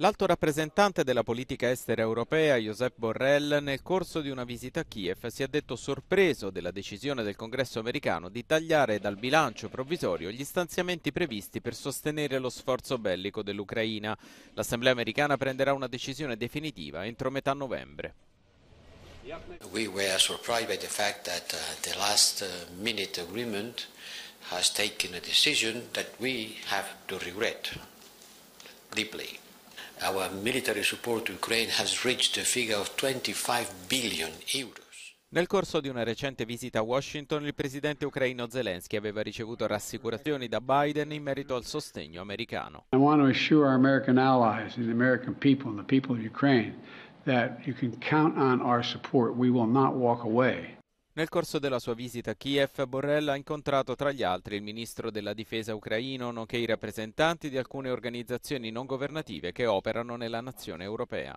L'alto rappresentante della politica estera europea, Josep Borrell, nel corso di una visita a Kiev si è detto sorpreso della decisione del congresso americano di tagliare dal bilancio provvisorio gli stanziamenti previsti per sostenere lo sforzo bellico dell'Ucraina. L'Assemblea americana prenderà una decisione definitiva entro metà novembre. We were surprised by the fact that uh, the last uh, minute agreement has taken a decision that we have to regret deeply. 25 Nel corso di una recente visita a Washington, il presidente ucraino Zelensky aveva ricevuto rassicurazioni da Biden in merito al sostegno americano. I want to assure our American allies and the American people and the people of Ukraine that you can count on our support. We will not walk away. Nel corso della sua visita a Kiev, Borrell ha incontrato tra gli altri il ministro della difesa ucraino, nonché i rappresentanti di alcune organizzazioni non governative che operano nella nazione europea.